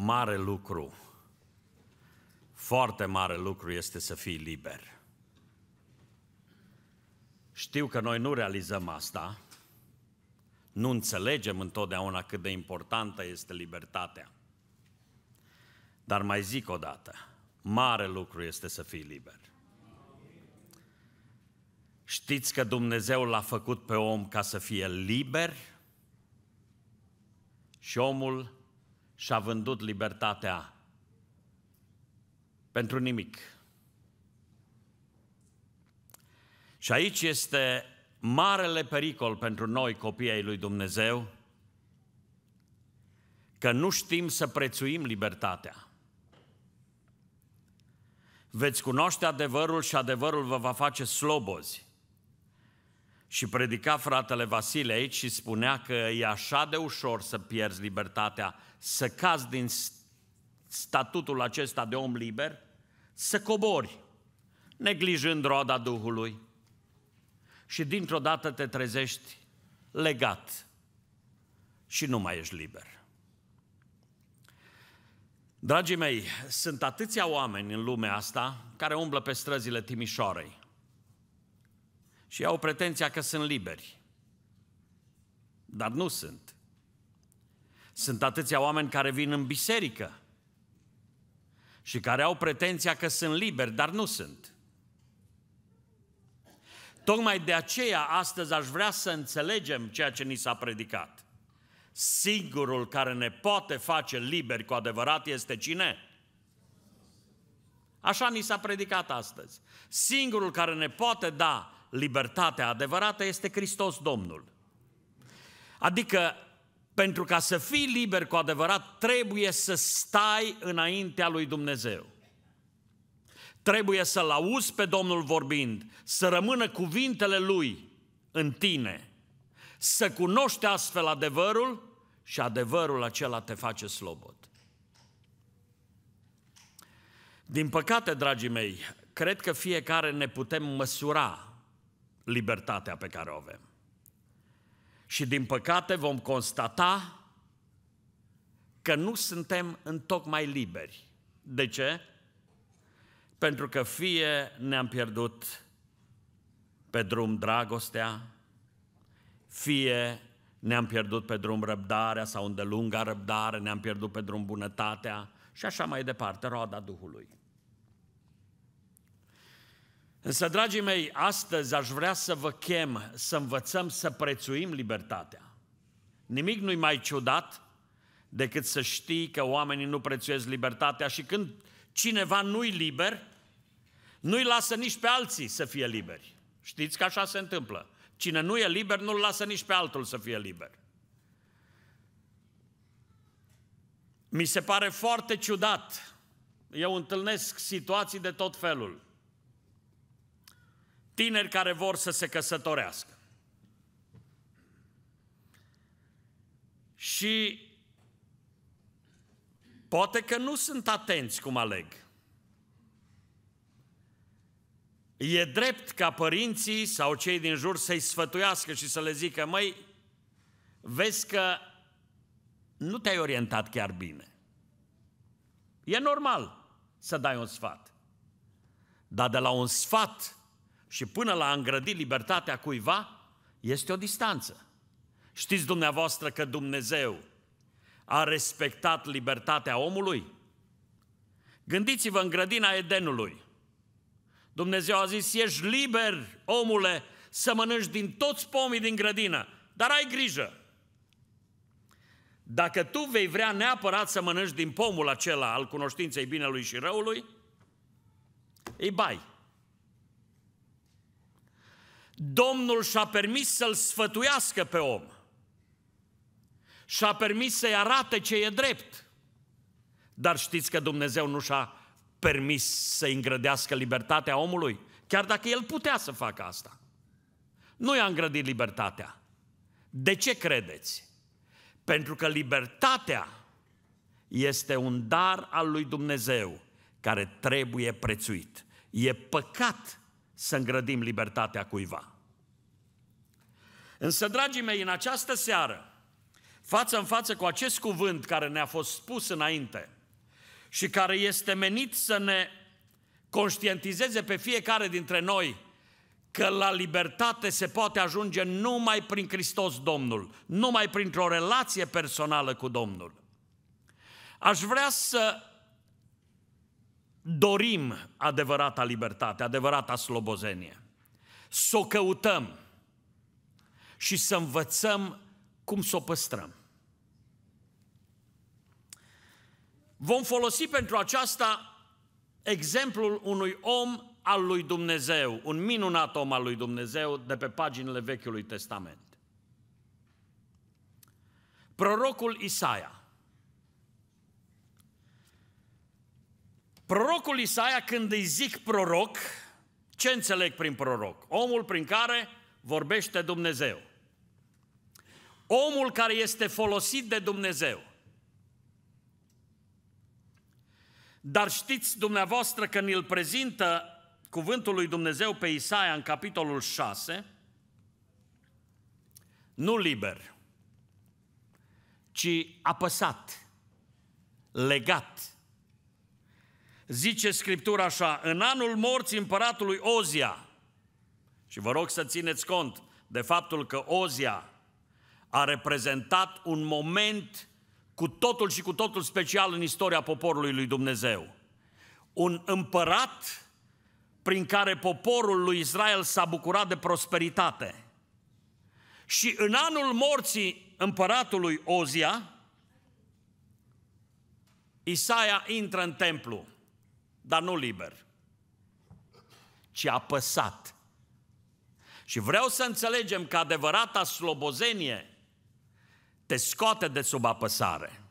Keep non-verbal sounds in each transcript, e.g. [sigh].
mare lucru, foarte mare lucru este să fii liber. Știu că noi nu realizăm asta, nu înțelegem întotdeauna cât de importantă este libertatea. Dar mai zic o dată, mare lucru este să fii liber. Știți că Dumnezeu l-a făcut pe om ca să fie liber și omul și-a vândut libertatea pentru nimic. Și aici este marele pericol pentru noi, copiii ai lui Dumnezeu, că nu știm să prețuim libertatea. Veți cunoaște adevărul și adevărul vă va face slobozi și predica fratele Vasile aici și spunea că e așa de ușor să pierzi libertatea, să cazi din statutul acesta de om liber, să cobori, neglijând roada Duhului. Și dintr-o dată te trezești legat și nu mai ești liber. Dragii mei, sunt atâția oameni în lumea asta care umblă pe străzile Timișoarei și au pretenția că sunt liberi. Dar nu sunt. Sunt atâția oameni care vin în biserică și care au pretenția că sunt liberi, dar nu sunt. Tocmai de aceea astăzi aș vrea să înțelegem ceea ce ni s-a predicat. Singurul care ne poate face liberi cu adevărat este cine? Așa ni s-a predicat astăzi. Singurul care ne poate da libertatea adevărată este Hristos Domnul. Adică, pentru ca să fii liber cu adevărat, trebuie să stai înaintea lui Dumnezeu. Trebuie să-L auzi pe Domnul vorbind, să rămână cuvintele Lui în tine, să cunoști astfel adevărul și adevărul acela te face slobod. Din păcate, dragii mei, cred că fiecare ne putem măsura libertatea pe care o avem. Și din păcate vom constata că nu suntem în tocmai liberi. De ce? Pentru că fie ne-am pierdut pe drum dragostea, fie ne-am pierdut pe drum răbdarea sau îndelunga răbdare, ne-am pierdut pe drum bunătatea și așa mai departe, roada Duhului. Însă, dragii mei, astăzi aș vrea să vă chem să învățăm să prețuim libertatea. Nimic nu-i mai ciudat decât să știi că oamenii nu prețuiesc libertatea și când cineva nu-i liber, nu-i lasă nici pe alții să fie liberi. Știți că așa se întâmplă. Cine nu e liber, nu-l lasă nici pe altul să fie liber. Mi se pare foarte ciudat. Eu întâlnesc situații de tot felul tineri care vor să se căsătorească. Și poate că nu sunt atenți cum aleg. E drept ca părinții sau cei din jur să-i sfătuiască și să le zică, măi, vezi că nu te-ai orientat chiar bine. E normal să dai un sfat. Dar de la un sfat și până la a îngrădi libertatea cuiva, este o distanță. Știți dumneavoastră că Dumnezeu a respectat libertatea omului? Gândiți-vă în grădina Edenului. Dumnezeu a zis, ești liber, omule, să mănânci din toți pomii din grădină, dar ai grijă. Dacă tu vei vrea neapărat să mănânci din pomul acela al cunoștinței binelui și răului, ei bai, Domnul și-a permis să-l sfătuiască pe om. Și-a permis să-i arate ce e drept. Dar știți că Dumnezeu nu și-a permis să îngrădească libertatea omului, chiar dacă el putea să facă asta. Nu i-a îngrădit libertatea. De ce credeți? Pentru că libertatea este un dar al lui Dumnezeu care trebuie prețuit. E păcat să îngrădim libertatea cuiva. Însă, dragii mei, în această seară, față în față cu acest cuvânt care ne-a fost spus înainte și care este menit să ne conștientizeze pe fiecare dintre noi că la libertate se poate ajunge numai prin Hristos Domnul, numai printr-o relație personală cu Domnul. Aș vrea să dorim adevărata libertate, adevărata slobozenie. Să o căutăm și să învățăm cum să o păstrăm. Vom folosi pentru aceasta exemplul unui om al lui Dumnezeu, un minunat om al lui Dumnezeu de pe paginile Vechiului Testament. Prorocul Isaia Prorocul Isaia, când îi zic proroc, ce înțeleg prin proroc? Omul prin care vorbește Dumnezeu. Omul care este folosit de Dumnezeu. Dar știți dumneavoastră că îl prezintă cuvântul lui Dumnezeu pe Isaia în capitolul 6, nu liber, ci apăsat, legat, zice Scriptura așa, în anul morții împăratului Ozia, și vă rog să țineți cont de faptul că Ozia a reprezentat un moment cu totul și cu totul special în istoria poporului lui Dumnezeu. Un împărat prin care poporul lui Israel s-a bucurat de prosperitate. Și în anul morții împăratului Ozia, Isaia intră în templu dar nu liber, ci apăsat. Și vreau să înțelegem că adevărata slobozenie te scoate de sub apăsare,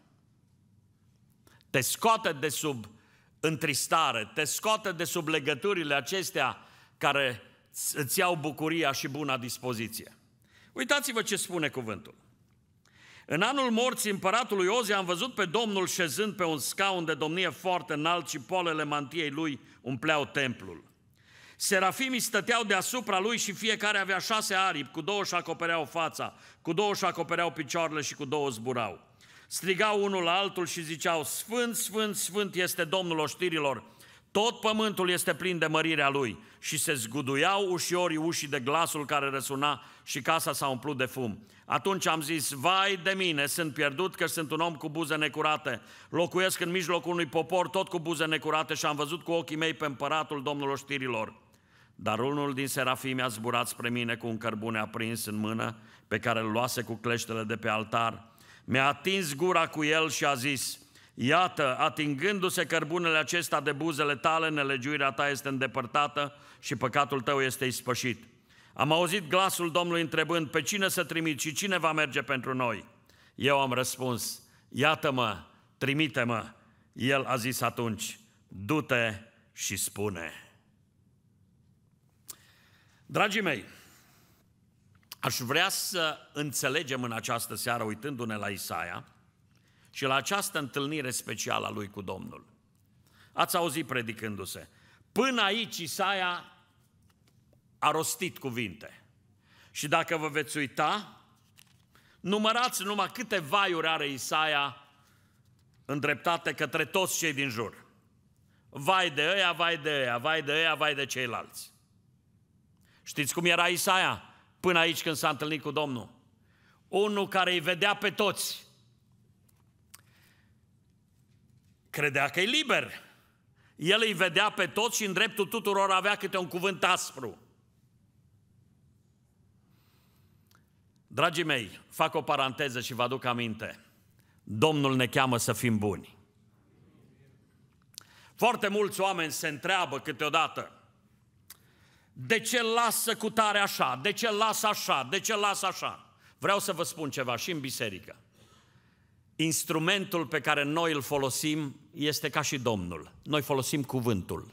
te scoate de sub întristare, te scoate de sub legăturile acestea care îți iau bucuria și buna dispoziție. Uitați-vă ce spune cuvântul. În anul morții împăratului Ozi am văzut pe Domnul șezând pe un scaun de domnie foarte înalt și polele mantiei lui umpleau templul. Serafimii stăteau deasupra lui și fiecare avea șase aripi, cu două și acopereau fața, cu două și acopereau picioarele și cu două zburau. Strigau unul la altul și ziceau, Sfânt, Sfânt, Sfânt este Domnul oștirilor, tot pământul este plin de mărirea lui și se zguduiau ușiorii ușii de glasul care răsuna și casa s-a umplut de fum. Atunci am zis, vai de mine, sunt pierdut că sunt un om cu buze necurate. Locuiesc în mijlocul unui popor tot cu buze necurate și am văzut cu ochii mei pe împăratul domnul oștirilor. Dar unul din serafimi a zburat spre mine cu un cărbune aprins în mână pe care îl luase cu cleștele de pe altar. Mi-a atins gura cu el și a zis, Iată, atingându-se cărbunele acesta de buzele tale, nelegiuirea ta este îndepărtată și păcatul tău este ispășit. Am auzit glasul Domnului întrebând, pe cine să trimit și cine va merge pentru noi? Eu am răspuns, iată-mă, trimite-mă. El a zis atunci, du-te și spune. Dragii mei, aș vrea să înțelegem în această seară, uitându-ne la Isaia, și la această întâlnire specială a lui cu Domnul. Ați auzit predicându-se. Până aici Isaia a rostit cuvinte. Și dacă vă veți uita, numărați numai câte vaiuri are Isaia îndreptate către toți cei din jur. Vai de ăia, vai de ăia, vai de ăia, vai de ceilalți. Știți cum era Isaia până aici când s-a întâlnit cu Domnul? Unul care îi vedea pe toți credea că e liber. El îi vedea pe toți și în dreptul tuturor avea câte un cuvânt aspru. Dragii mei, fac o paranteză și vă aduc aminte. Domnul ne cheamă să fim buni. Foarte mulți oameni se întreabă câteodată, de ce lasă cu tare așa, de ce lasă așa, de ce lasă așa. Vreau să vă spun ceva și în biserică instrumentul pe care noi îl folosim este ca și Domnul. Noi folosim cuvântul.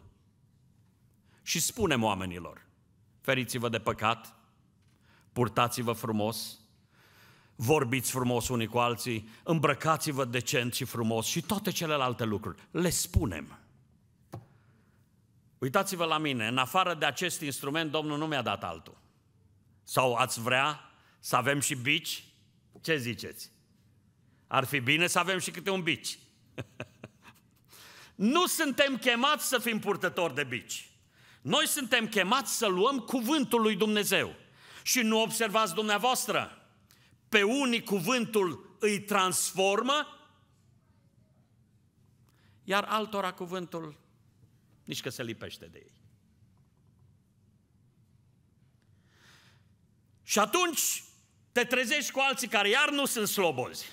Și spunem oamenilor, feriți-vă de păcat, purtați-vă frumos, vorbiți frumos unii cu alții, îmbrăcați-vă decent și frumos și toate celelalte lucruri. Le spunem. Uitați-vă la mine, în afară de acest instrument, Domnul nu mi-a dat altul. Sau ați vrea să avem și bici? Ce ziceți? Ar fi bine să avem și câte un bici. [laughs] nu suntem chemați să fim purtători de bici. Noi suntem chemați să luăm cuvântul lui Dumnezeu. Și nu observați dumneavoastră, pe unii cuvântul îi transformă, iar altora cuvântul nici că se lipește de ei. Și atunci te trezești cu alții care iar nu sunt slobozi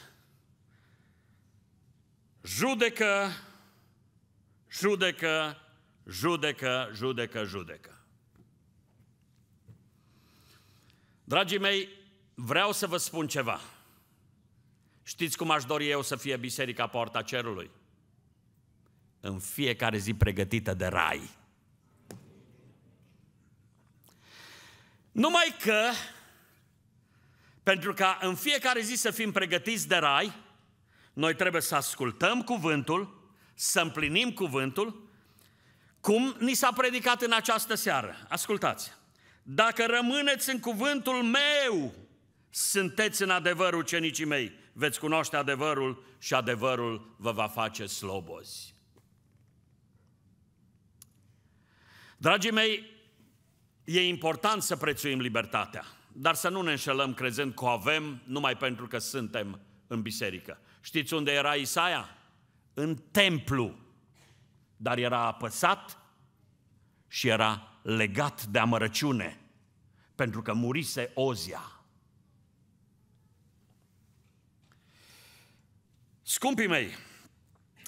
judecă, judecă, judecă, judecă, judecă. Dragii mei, vreau să vă spun ceva. Știți cum aș dori eu să fie biserica poarta cerului? În fiecare zi pregătită de rai. Numai că, pentru ca în fiecare zi să fim pregătiți de rai, noi trebuie să ascultăm cuvântul, să împlinim cuvântul, cum ni s-a predicat în această seară. Ascultați! Dacă rămâneți în cuvântul meu, sunteți în adevărul cenicii mei, veți cunoaște adevărul și adevărul vă va face slobozi. Dragii mei, e important să prețuim libertatea, dar să nu ne înșelăm crezând că o avem numai pentru că suntem în biserică. Știți unde era Isaia? În templu. Dar era apăsat și era legat de amărăciune, pentru că murise Ozia. Scumpii mei,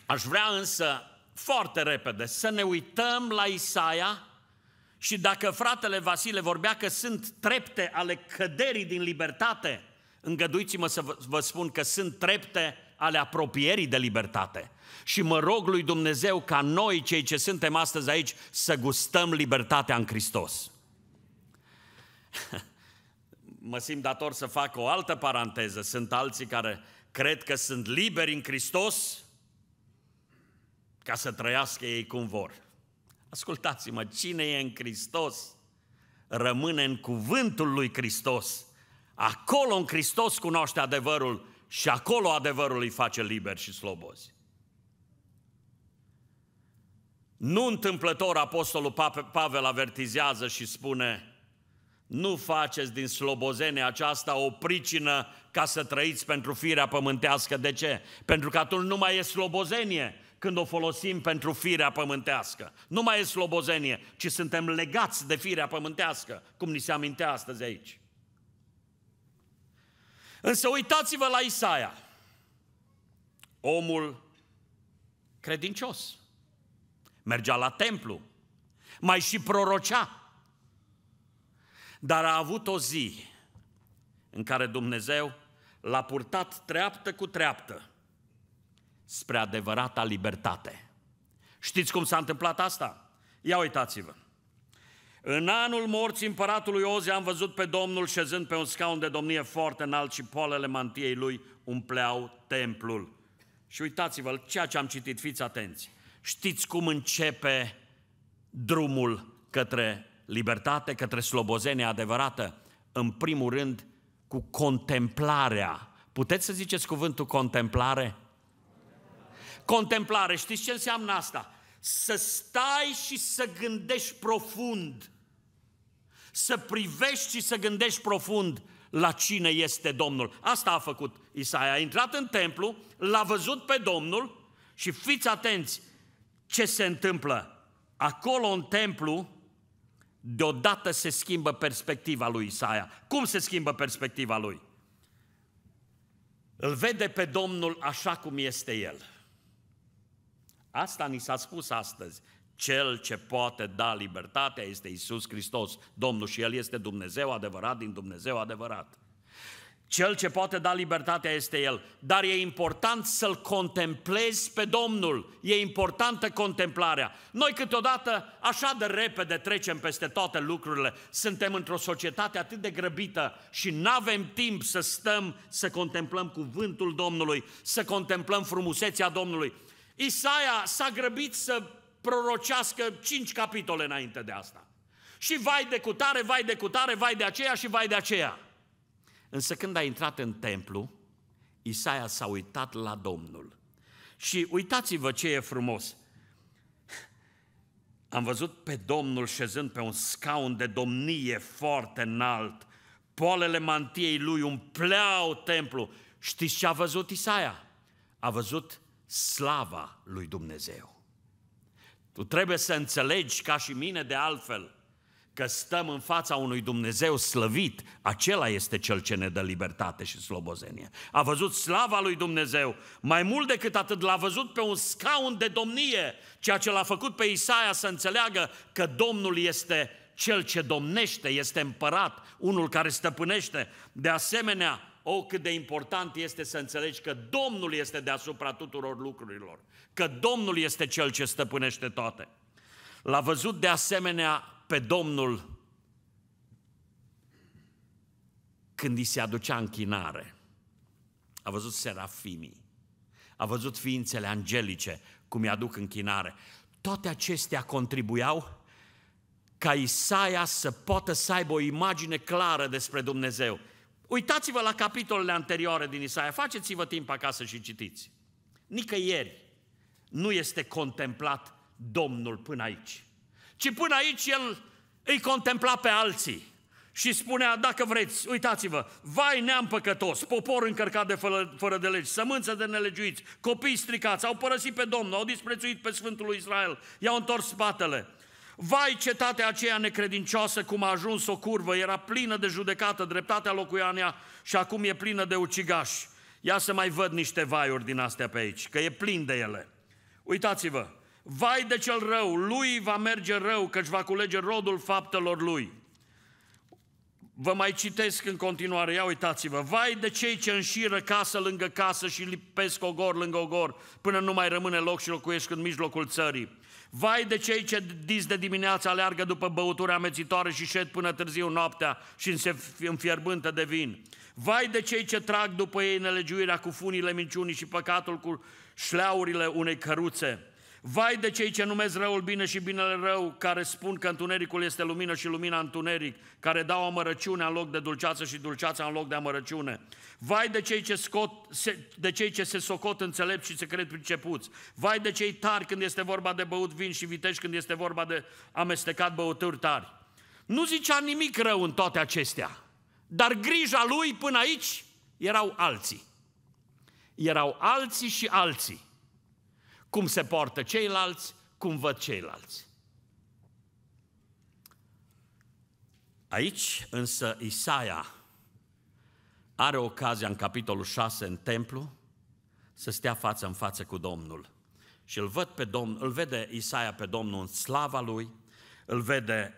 aș vrea însă foarte repede să ne uităm la Isaia și dacă fratele Vasile vorbea că sunt trepte ale căderii din libertate, îngăduiți-mă să vă spun că sunt trepte ale apropierii de libertate. Și mă rog lui Dumnezeu ca noi, cei ce suntem astăzi aici, să gustăm libertatea în Hristos. [laughs] mă simt dator să fac o altă paranteză. Sunt alții care cred că sunt liberi în Hristos ca să trăiască ei cum vor. Ascultați-mă, cine e în Hristos rămâne în cuvântul lui Hristos. Acolo în Hristos cunoaște adevărul și acolo adevărul îi face liber și slobozi. Nu întâmplător apostolul Pavel avertizează și spune nu faceți din slobozene aceasta o pricină ca să trăiți pentru firea pământească. De ce? Pentru că atunci nu mai e slobozenie când o folosim pentru firea pământească. Nu mai e slobozenie, ci suntem legați de firea pământească, cum ni se amintea astăzi aici. Însă uitați-vă la Isaia, omul credincios. Mergea la templu, mai și prorocea. Dar a avut o zi în care Dumnezeu l-a purtat treaptă cu treaptă spre adevărata libertate. Știți cum s-a întâmplat asta? Ia uitați-vă. În anul morții împăratului Oze am văzut pe Domnul șezând pe un scaun de domnie foarte înalt și poalele mantiei lui umpleau templul. Și uitați-vă ceea ce am citit, fiți atenți. Știți cum începe drumul către libertate, către slobozenie adevărată? În primul rând, cu contemplarea. Puteți să ziceți cuvântul contemplare? Contemplare, știți ce înseamnă asta? să stai și să gândești profund, să privești și să gândești profund la cine este Domnul. Asta a făcut Isaia. A intrat în templu, l-a văzut pe Domnul și fiți atenți ce se întâmplă. Acolo în templu, deodată se schimbă perspectiva lui Isaia. Cum se schimbă perspectiva lui? Îl vede pe Domnul așa cum este El. Asta ni s-a spus astăzi. Cel ce poate da libertatea este Isus Hristos, Domnul și El este Dumnezeu adevărat din Dumnezeu adevărat. Cel ce poate da libertatea este El, dar e important să-L contemplezi pe Domnul, e importantă contemplarea. Noi câteodată așa de repede trecem peste toate lucrurile, suntem într-o societate atât de grăbită și nu avem timp să stăm, să contemplăm cuvântul Domnului, să contemplăm frumusețea Domnului. Isaia s-a grăbit să prorocească cinci capitole înainte de asta. Și vai de cutare, vai de cutare, vai de aceea și vai de aceea. Însă când a intrat în templu, Isaia s-a uitat la Domnul. Și uitați-vă ce e frumos. Am văzut pe Domnul șezând pe un scaun de domnie foarte înalt. Polele mantiei lui umpleau templu. Știți ce a văzut Isaia? A văzut slava lui Dumnezeu. Tu trebuie să înțelegi, ca și mine de altfel, că stăm în fața unui Dumnezeu slăvit, acela este cel ce ne dă libertate și slobozenie. A văzut slava lui Dumnezeu, mai mult decât atât l-a văzut pe un scaun de domnie, ceea ce l-a făcut pe Isaia să înțeleagă că Domnul este cel ce domnește, este împărat, unul care stăpânește. De asemenea, o, oh, cât de important este să înțelegi că Domnul este deasupra tuturor lucrurilor, că Domnul este Cel ce stăpânește toate. L-a văzut de asemenea pe Domnul când îi se aducea închinare. A văzut serafimii, a văzut ființele angelice, cum îi aduc închinare. Toate acestea contribuiau ca Isaia să poată să aibă o imagine clară despre Dumnezeu. Uitați-vă la capitolele anterioare din Isaia, faceți-vă timp acasă și citiți. Nicăieri nu este contemplat Domnul până aici, ci până aici El îi contempla pe alții și spunea, dacă vreți, uitați-vă, vai neam păcătos, popor încărcat de fără, fără de legi, sămânță de nelegiuiți, copii stricați, au părăsit pe Domnul, au disprețuit pe Sfântul lui Israel, i-au întors spatele. Vai, cetatea aceea necredincioasă, cum a ajuns o curvă, era plină de judecată, dreptatea locuia în ea și acum e plină de ucigași. Ia să mai văd niște vaiuri din astea pe aici, că e plin de ele. Uitați-vă, vai de cel rău, lui va merge rău, căci va culege rodul faptelor lui. Vă mai citesc în continuare, ia uitați-vă. Vai de cei ce înșiră casă lângă casă și lipesc ogor lângă ogor, până nu mai rămâne loc și locuiesc în mijlocul țării. Vai de cei ce dis de dimineață aleargă după băuturi amețitoare și șed până târziu noaptea și se înfierbântă de vin. Vai de cei ce trag după ei nelegiuirea cu funile minciunii și păcatul cu șleaurile unei căruțe. Vai de cei ce numesc răul bine și binele rău, care spun că întunericul este lumină și lumina întuneric, care dau amărăciune în loc de dulceață și dulceața în loc de amărăciune. Vai de cei ce, scot, se, de cei ce se socot înțelepți și se cred pricepuți. Vai de cei tari când este vorba de băut vin și vitești când este vorba de amestecat băuturi tari. Nu zicea nimic rău în toate acestea, dar grija lui până aici erau alții. Erau alții și alții cum se poartă ceilalți, cum văd ceilalți. Aici însă Isaia are ocazia în capitolul 6 în templu să stea față în față cu Domnul. Și îl, văd pe Domn, îl vede Isaia pe Domnul în slava lui, îl vede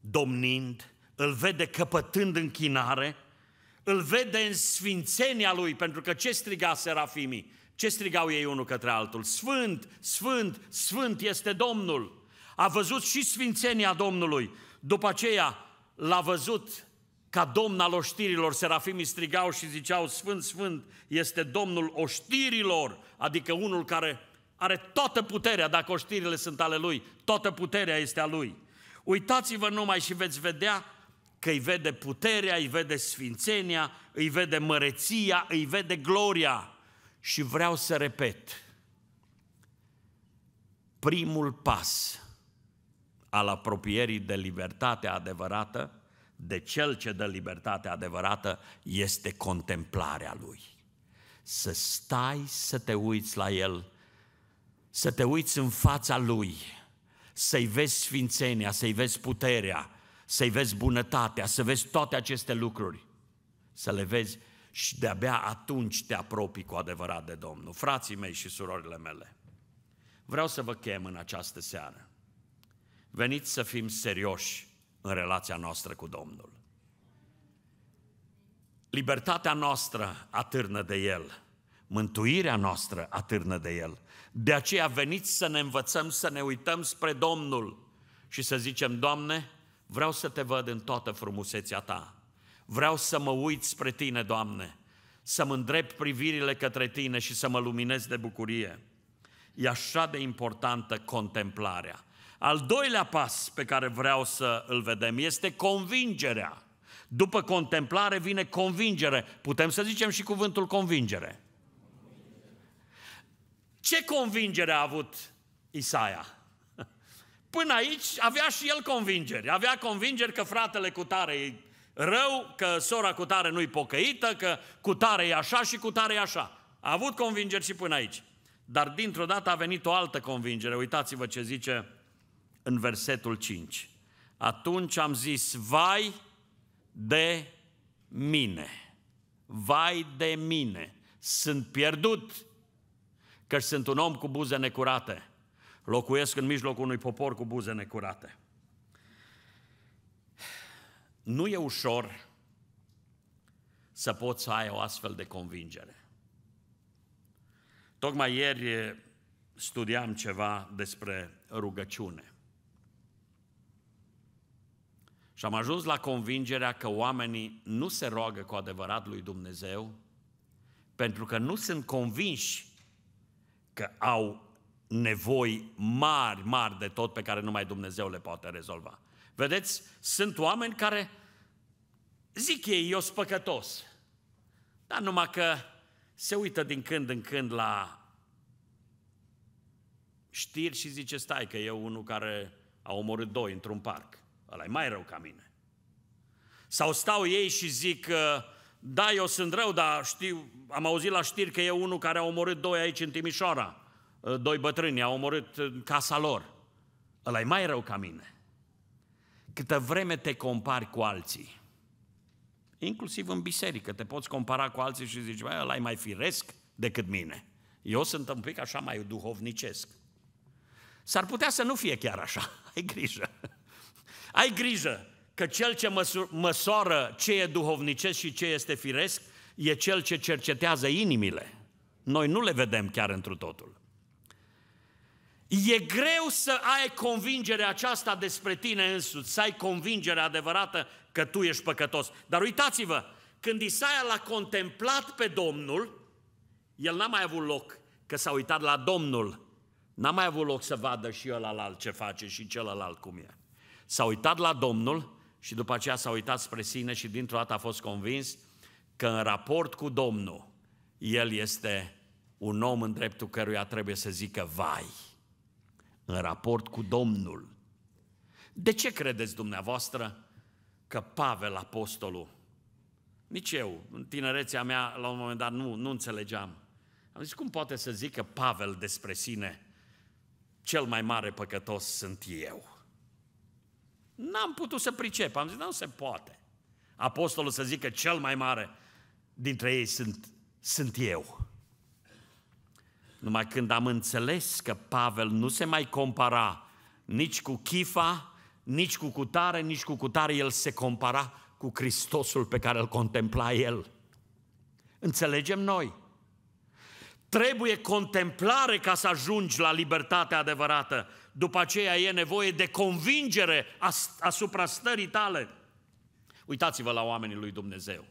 domnind, îl vede căpătând închinare, îl vede în sfințenia lui, pentru că ce striga serafimii? Ce strigau ei unul către altul? Sfânt, sfânt, sfânt este Domnul. A văzut și sfințenia Domnului. După aceea l-a văzut ca domn al oștirilor. Serafimii strigau și ziceau, Sfânt, Sfânt este Domnul oștirilor, adică unul care are toată puterea, dacă oștirile sunt ale lui, toată puterea este a lui. Uitați-vă numai și veți vedea că îi vede puterea, îi vede sfințenia, îi vede măreția, îi vede gloria și vreau să repet, primul pas al apropierii de libertatea adevărată, de cel ce dă libertatea adevărată, este contemplarea lui. Să stai să te uiți la el, să te uiți în fața lui, să-i vezi sfințenia, să-i vezi puterea, să-i vezi bunătatea, să vezi toate aceste lucruri, să le vezi și de-abia atunci te apropii cu adevărat de Domnul. Frații mei și surorile mele, vreau să vă chem în această seară. Veniți să fim serioși în relația noastră cu Domnul. Libertatea noastră atârnă de El, mântuirea noastră atârnă de El. De aceea veniți să ne învățăm să ne uităm spre Domnul și să zicem, Doamne, vreau să te văd în toată frumusețea Ta Vreau să mă uit spre Tine, Doamne, să-mi îndrept privirile către Tine și să mă luminez de bucurie. E așa de importantă contemplarea. Al doilea pas pe care vreau să îl vedem este convingerea. După contemplare vine convingere. Putem să zicem și cuvântul convingere. Ce convingere a avut Isaia? Până aici avea și el convingeri. Avea convingeri că fratele cu tare rău, că sora cu tare nu-i pocăită, că cu tare e așa și cu tare e așa. A avut convingeri și până aici. Dar dintr-o dată a venit o altă convingere. Uitați-vă ce zice în versetul 5. Atunci am zis, vai de mine, vai de mine, sunt pierdut, că sunt un om cu buze necurate. Locuiesc în mijlocul unui popor cu buze necurate. Nu e ușor să poți să ai o astfel de convingere. Tocmai ieri studiam ceva despre rugăciune. Și am ajuns la convingerea că oamenii nu se roagă cu adevărat lui Dumnezeu pentru că nu sunt convinși că au nevoi mari, mari de tot pe care numai Dumnezeu le poate rezolva. Vedeți, sunt oameni care zic ei, eu sunt păcătos. Dar numai că se uită din când în când la știri și zice, stai că eu unul care a omorât doi într-un parc. ăla e mai rău ca mine. Sau stau ei și zic, ă, da, eu sunt rău, dar știu, am auzit la știri că e unul care a omorât doi aici în Timișoara. Ă, doi bătrâni, a omorât casa lor. ăla e mai rău ca mine câtă vreme te compari cu alții. Inclusiv în biserică, te poți compara cu alții și zici, băi, ăla e mai firesc decât mine. Eu sunt un pic așa mai duhovnicesc. S-ar putea să nu fie chiar așa, [laughs] ai grijă. Ai grijă că cel ce măsoară ce e duhovnicesc și ce este firesc, e cel ce cercetează inimile. Noi nu le vedem chiar întru totul. E greu să ai convingerea aceasta despre tine însuți, să ai convingerea adevărată că tu ești păcătos. Dar uitați-vă, când Isaia l-a contemplat pe Domnul, el n-a mai avut loc că s-a uitat la Domnul. N-a mai avut loc să vadă și ălalt ce face și celălalt cum e. S-a uitat la Domnul și după aceea s-a uitat spre sine și dintr-o dată a fost convins că în raport cu Domnul, el este un om în dreptul căruia trebuie să zică vai în raport cu Domnul. De ce credeți dumneavoastră că Pavel Apostolul, nici eu, în tinerețea mea, la un moment dat nu, nu înțelegeam. Am zis, cum poate să zică Pavel despre sine, cel mai mare păcătos sunt eu? N-am putut să pricep, am zis, da, nu se poate. Apostolul să zică, cel mai mare dintre ei sunt, sunt eu. Numai când am înțeles că Pavel nu se mai compara nici cu Chifa, nici cu cutare, nici cu cutare, el se compara cu Hristosul pe care îl contempla el. Înțelegem noi. Trebuie contemplare ca să ajungi la libertatea adevărată. După aceea e nevoie de convingere asupra stării tale. Uitați-vă la oamenii lui Dumnezeu.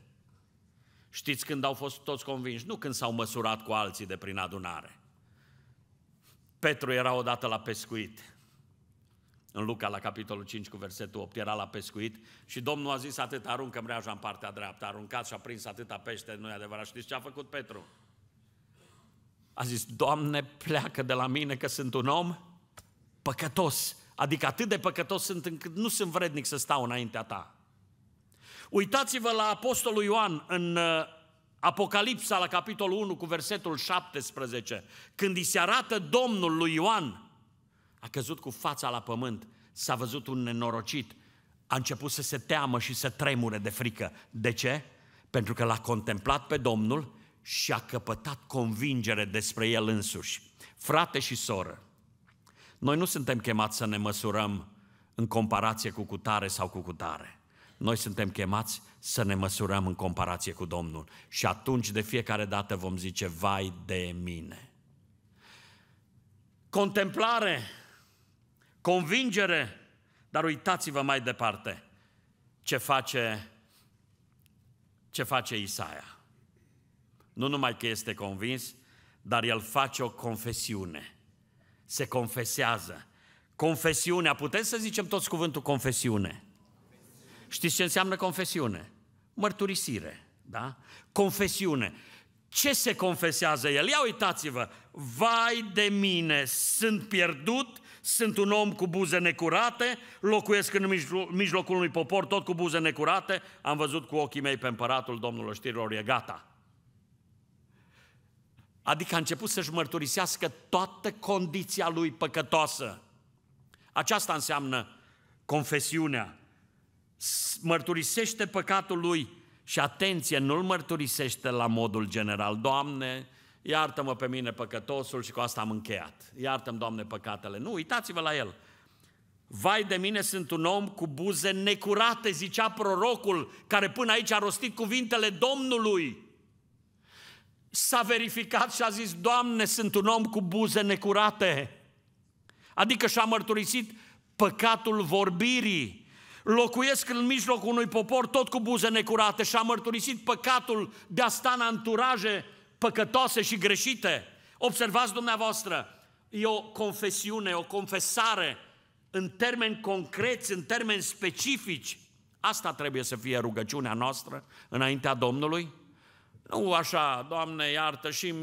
Știți când au fost toți convinși? Nu când s-au măsurat cu alții de prin adunare. Petru era odată la pescuit. În Luca, la capitolul 5, cu versetul 8, era la pescuit și Domnul a zis atât, aruncă mreaja în partea dreaptă, aruncat și a prins atâta pește, nu e adevărat. Știți ce a făcut Petru? A zis, Doamne, pleacă de la mine că sunt un om păcătos. Adică atât de păcătos sunt încât nu sunt vrednic să stau înaintea ta. Uitați-vă la Apostolul Ioan în uh, Apocalipsa la capitolul 1 cu versetul 17, când îi se arată Domnul lui Ioan, a căzut cu fața la pământ, s-a văzut un nenorocit, a început să se teamă și să tremure de frică. De ce? Pentru că l-a contemplat pe Domnul și a căpătat convingere despre el însuși. Frate și soră, noi nu suntem chemați să ne măsurăm în comparație cu cutare sau cu cutare noi suntem chemați să ne măsurăm în comparație cu Domnul. Și atunci de fiecare dată vom zice, vai de mine. Contemplare, convingere, dar uitați-vă mai departe ce face, ce face Isaia. Nu numai că este convins, dar el face o confesiune. Se confesează. Confesiunea, putem să zicem toți cuvântul confesiune. Știți ce înseamnă confesiune? Mărturisire, da? Confesiune. Ce se confesează el? Ia uitați-vă, vai de mine, sunt pierdut, sunt un om cu buze necurate, locuiesc în mijlocul unui popor tot cu buze necurate, am văzut cu ochii mei pe împăratul Domnului știrilor, e gata. Adică a început să-și mărturisească toată condiția lui păcătoasă. Aceasta înseamnă confesiunea mărturisește păcatul lui și atenție, nu-l mărturisește la modul general. Doamne, iartă-mă pe mine păcătosul și cu asta am încheiat. Iartă-mi, Doamne, păcatele. Nu, uitați-vă la el. Vai de mine, sunt un om cu buze necurate, zicea prorocul, care până aici a rostit cuvintele Domnului. S-a verificat și a zis, Doamne, sunt un om cu buze necurate. Adică și-a mărturisit păcatul vorbirii locuiesc în mijlocul unui popor tot cu buze necurate și a mărturisit păcatul de a sta în anturaje păcătoase și greșite. Observați dumneavoastră, e o confesiune, o confesare în termeni concreți, în termeni specifici. Asta trebuie să fie rugăciunea noastră înaintea Domnului. Nu așa, Doamne, iartă și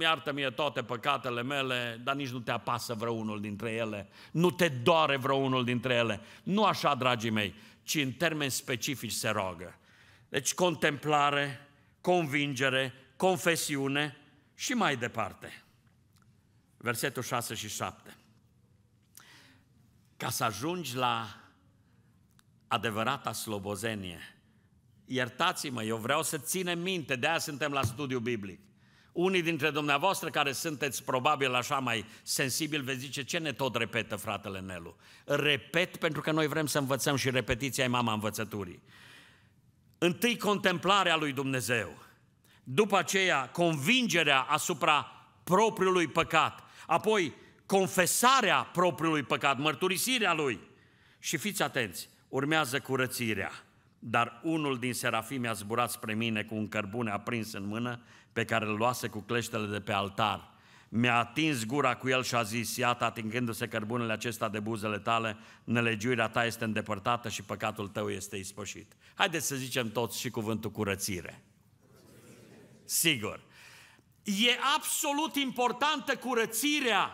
iartă mie toate păcatele mele, dar nici nu te apasă vreunul dintre ele. Nu te doare vreunul dintre ele. Nu așa, dragii mei, ci în termeni specifici se roagă. Deci contemplare, convingere, confesiune și mai departe. Versetul 6 și 7. Ca să ajungi la adevărata slobozenie, iertați-mă, eu vreau să ținem minte, de aia suntem la studiu biblic. Unii dintre dumneavoastră care sunteți probabil așa mai sensibil, veți zice, ce ne tot repetă fratele Nelu? Repet pentru că noi vrem să învățăm și repetiția e mama învățăturii. Întâi contemplarea lui Dumnezeu, după aceea convingerea asupra propriului păcat, apoi confesarea propriului păcat, mărturisirea lui. Și fiți atenți, urmează curățirea. Dar unul din serafimi a zburat spre mine cu un cărbune aprins în mână pe care îl luase cu cleștele de pe altar. Mi-a atins gura cu el și a zis, iată, atingându-se cărbunele acesta de buzele tale, nelegiuirea ta este îndepărtată și păcatul tău este ispășit. Haideți să zicem toți și cuvântul curățire. Sigur. E absolut importantă curățirea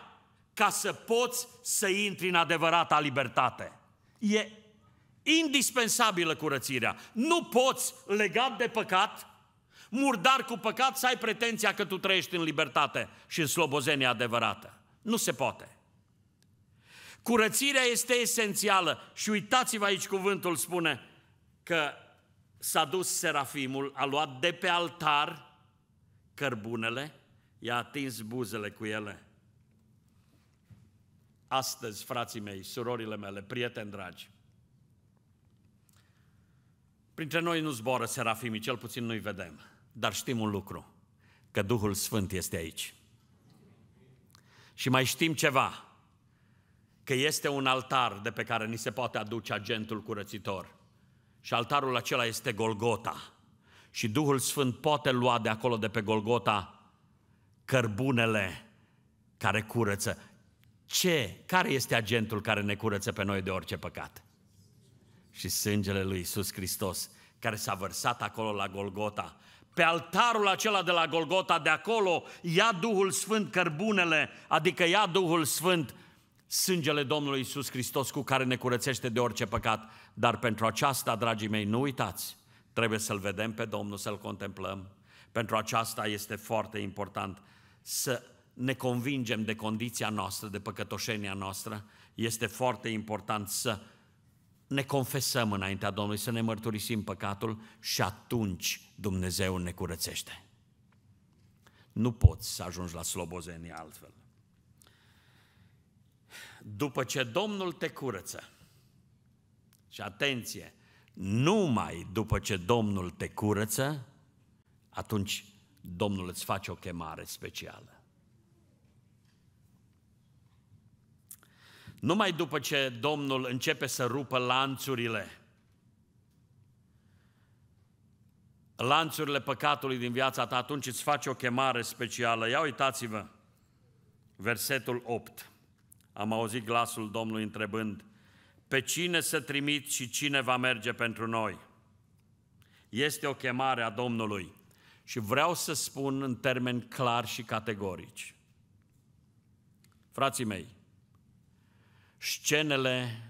ca să poți să intri în adevărata libertate. E Indispensabilă curățirea. Nu poți, legat de păcat, murdar cu păcat, să ai pretenția că tu trăiești în libertate și în slobozenie adevărată. Nu se poate. Curățirea este esențială și uitați-vă aici cuvântul spune că s-a dus serafimul, a luat de pe altar cărbunele, i-a atins buzele cu ele. Astăzi, frații mei, surorile mele, prieteni dragi, Printre noi nu zboară serafimii, cel puțin nu-i vedem. Dar știm un lucru, că Duhul Sfânt este aici. Și mai știm ceva, că este un altar de pe care ni se poate aduce agentul curățitor. Și altarul acela este Golgota. Și Duhul Sfânt poate lua de acolo, de pe Golgota, cărbunele care curăță. Ce? Care este agentul care ne curăță pe noi de orice păcat? și sângele lui Iisus Hristos, care s-a vărsat acolo la Golgota. Pe altarul acela de la Golgota, de acolo, ia Duhul Sfânt cărbunele, adică ia Duhul Sfânt sângele Domnului Iisus Hristos cu care ne curățește de orice păcat. Dar pentru aceasta, dragii mei, nu uitați, trebuie să-L vedem pe Domnul, să-L contemplăm. Pentru aceasta este foarte important să ne convingem de condiția noastră, de păcătoșenia noastră. Este foarte important să ne confesăm înaintea Domnului, să ne mărturisim păcatul și atunci Dumnezeu ne curățește. Nu poți să ajungi la slobozenie altfel. După ce Domnul te curăță, și atenție, numai după ce Domnul te curăță, atunci Domnul îți face o chemare specială. Numai după ce Domnul începe să rupă lanțurile, lanțurile păcatului din viața ta, atunci îți face o chemare specială. Ia uitați-vă, versetul 8. Am auzit glasul Domnului întrebând, pe cine să trimit și cine va merge pentru noi? Este o chemare a Domnului și vreau să spun în termeni clari și categorici. Frații mei, scenele,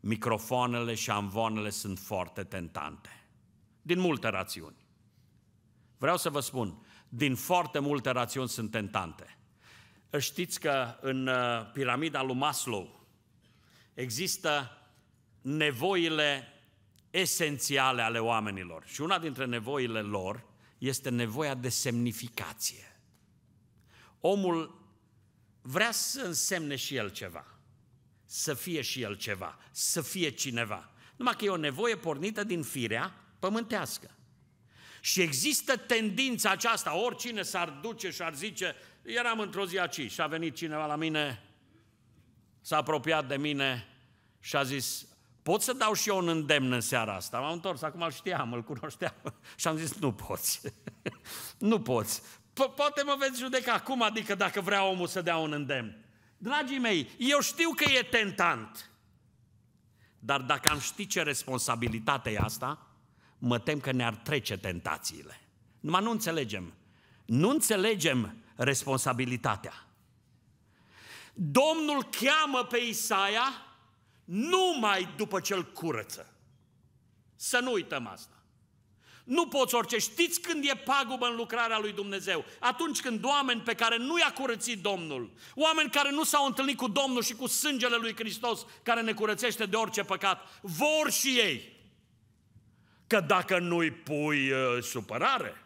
microfoanele și amvoanele sunt foarte tentante. Din multe rațiuni. Vreau să vă spun, din foarte multe rațiuni sunt tentante. Știți că în uh, piramida lui Maslow există nevoile esențiale ale oamenilor. Și una dintre nevoile lor este nevoia de semnificație. Omul vrea să însemne și el ceva să fie și el ceva, să fie cineva. Numai că e o nevoie pornită din firea pământească. Și există tendința aceasta, oricine s-ar duce și ar zice, eram într-o zi aici și a venit cineva la mine, s-a apropiat de mine și a zis, pot să dau și eu un îndemn în seara asta? M-am întors, acum îl știam, îl cunoșteam [laughs] și am zis, nu poți, [laughs] nu poți. Po- poate mă veți judeca, acum, adică dacă vrea omul să dea un îndemn? Dragii mei, eu știu că e tentant. Dar dacă am ști ce responsabilitate e asta, mă tem că ne-ar trece tentațiile. Numai nu înțelegem. Nu înțelegem responsabilitatea. Domnul cheamă pe Isaia numai după ce îl curăță. Să nu uităm asta. Nu poți orice. Știți când e pagubă în lucrarea lui Dumnezeu? Atunci când oameni pe care nu i-a curățit Domnul, oameni care nu s-au întâlnit cu Domnul și cu sângele lui Hristos care ne curățește de orice păcat, vor și ei. Că dacă nu-i pui uh, supărare,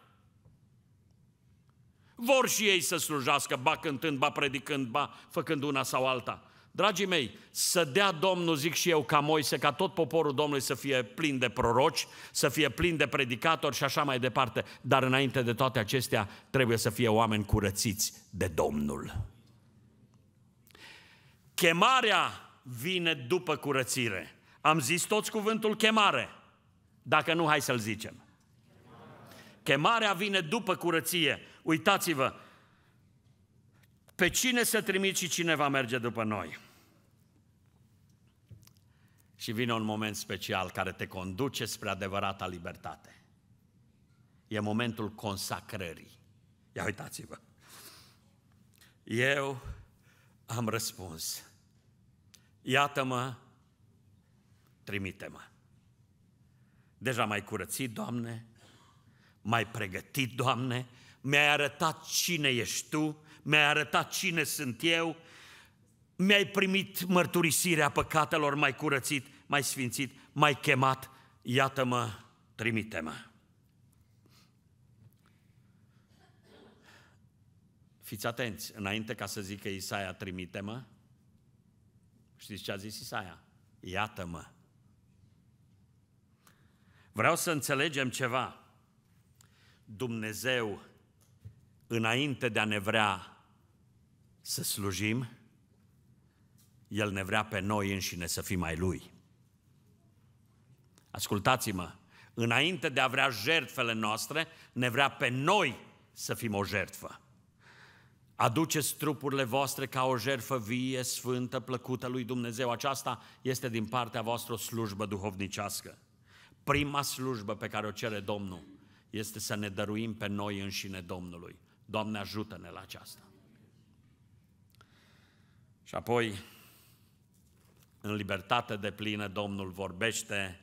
vor și ei să slujească, ba cântând, ba predicând, ba făcând una sau alta. Dragii mei, să dea Domnul, zic și eu, ca Moise, ca tot poporul Domnului să fie plin de proroci, să fie plin de predicatori și așa mai departe. Dar înainte de toate acestea, trebuie să fie oameni curățiți de Domnul. Chemarea vine după curățire. Am zis toți cuvântul chemare. Dacă nu, hai să-l zicem. Chemarea vine după curăție. Uitați-vă, pe cine să trimit și cine va merge după noi și vine un moment special care te conduce spre adevărata libertate. E momentul consacrării. Ia uitați-vă. Eu am răspuns. Iată-mă, trimite-mă. Deja mai curățit, Doamne, mai pregătit, Doamne, mi-ai arătat cine ești Tu, mi-ai arătat cine sunt eu, mi-ai primit mărturisirea păcatelor, mai curățit, mai sfințit, mai chemat, iată-mă, trimite-mă. Fiți atenți, înainte ca să zică Isaia, trimite-mă, știți ce a zis Isaia? Iată-mă. Vreau să înțelegem ceva. Dumnezeu, înainte de a ne vrea să slujim, el ne vrea pe noi înșine să fim mai Lui. Ascultați-mă, înainte de a vrea jertfele noastre, ne vrea pe noi să fim o jertfă. Aduceți trupurile voastre ca o jertfă vie, sfântă, plăcută lui Dumnezeu. Aceasta este din partea voastră o slujbă duhovnicească. Prima slujbă pe care o cere Domnul este să ne dăruim pe noi înșine Domnului. Doamne, ajută-ne la aceasta. Și apoi, în libertate de plină, Domnul vorbește,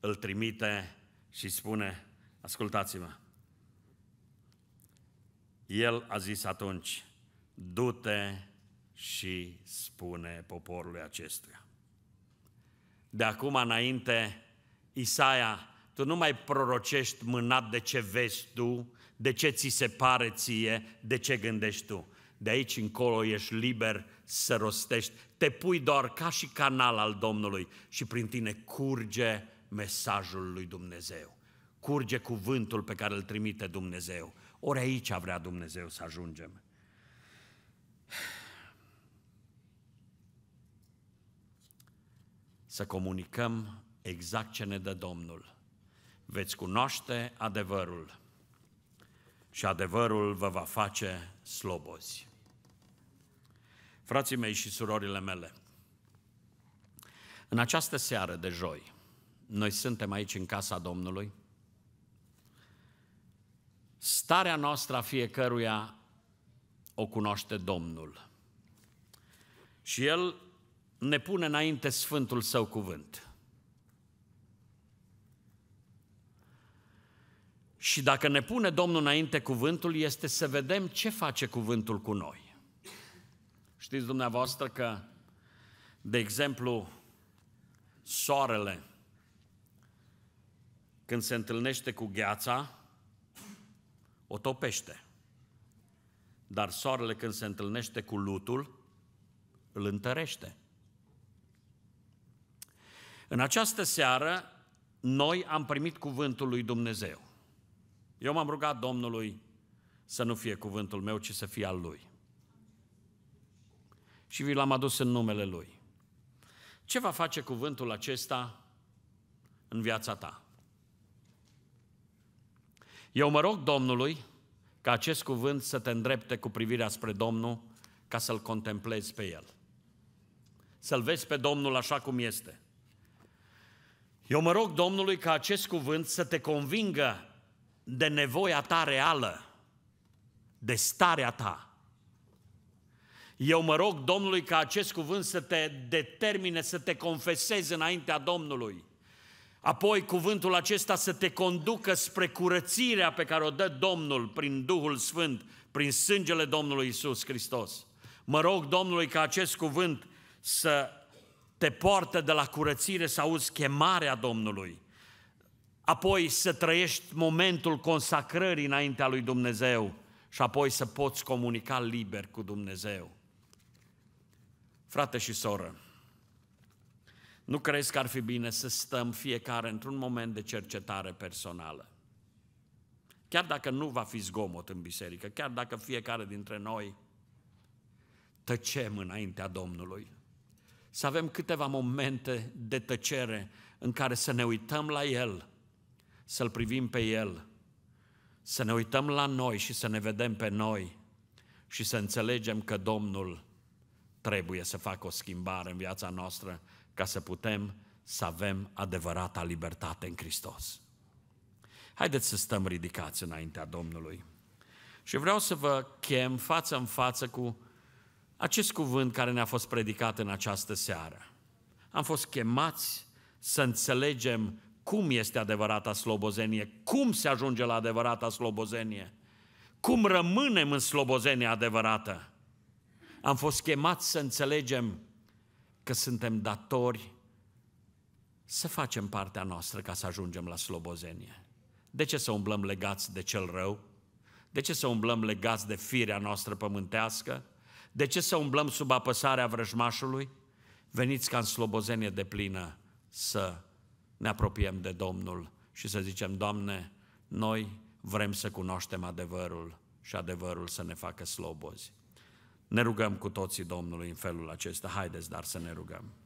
îl trimite și spune, ascultați-mă, el a zis atunci, du-te și spune poporului acestuia. De acum înainte, Isaia, tu nu mai prorocești mânat de ce vezi tu, de ce ți se pare ție, de ce gândești tu de aici încolo ești liber să rostești, te pui doar ca și canal al Domnului și prin tine curge mesajul lui Dumnezeu, curge cuvântul pe care îl trimite Dumnezeu. Ori aici vrea Dumnezeu să ajungem. Să comunicăm exact ce ne dă Domnul. Veți cunoaște adevărul și adevărul vă va face slobozi. Frații mei și surorile mele, în această seară de joi, noi suntem aici în casa Domnului. Starea noastră a fiecăruia o cunoaște Domnul. Și El ne pune înainte Sfântul Său cuvânt. Și dacă ne pune Domnul înainte cuvântul, este să vedem ce face cuvântul cu noi. Știți dumneavoastră că, de exemplu, soarele, când se întâlnește cu gheața, o topește. Dar soarele când se întâlnește cu lutul, îl întărește. În această seară, noi am primit cuvântul lui Dumnezeu. Eu m-am rugat Domnului să nu fie cuvântul meu, ci să fie al Lui. Și vi l-am adus în numele Lui. Ce va face cuvântul acesta în viața ta? Eu mă rog Domnului ca acest cuvânt să te îndrepte cu privirea spre Domnul ca să-L contemplezi pe El. Să-L vezi pe Domnul așa cum este. Eu mă rog Domnului ca acest cuvânt să te convingă de nevoia ta reală, de starea ta. Eu mă rog Domnului ca acest cuvânt să te determine, să te confesezi înaintea Domnului. Apoi cuvântul acesta să te conducă spre curățirea pe care o dă Domnul prin Duhul Sfânt, prin sângele Domnului Isus Hristos. Mă rog Domnului ca acest cuvânt să te poartă de la curățire, să auzi chemarea Domnului apoi să trăiești momentul consacrării înaintea lui Dumnezeu și apoi să poți comunica liber cu Dumnezeu. Frate și soră, nu crezi că ar fi bine să stăm fiecare într-un moment de cercetare personală? Chiar dacă nu va fi zgomot în biserică, chiar dacă fiecare dintre noi tăcem înaintea Domnului, să avem câteva momente de tăcere în care să ne uităm la El să-L privim pe El, să ne uităm la noi și să ne vedem pe noi și să înțelegem că Domnul trebuie să facă o schimbare în viața noastră ca să putem să avem adevărata libertate în Hristos. Haideți să stăm ridicați înaintea Domnului. Și vreau să vă chem față în față cu acest cuvânt care ne-a fost predicat în această seară. Am fost chemați să înțelegem cum este adevărata slobozenie? Cum se ajunge la adevărata slobozenie? Cum rămânem în slobozenie adevărată? Am fost chemați să înțelegem că suntem datori să facem partea noastră ca să ajungem la slobozenie. De ce să umblăm legați de cel rău? De ce să umblăm legați de firea noastră pământească? De ce să umblăm sub apăsarea vrăjmașului? Veniți ca în slobozenie de plină să ne apropiem de Domnul și să zicem, Doamne, noi vrem să cunoaștem adevărul și adevărul să ne facă slobozi. Ne rugăm cu toții Domnului în felul acesta. Haideți, dar să ne rugăm.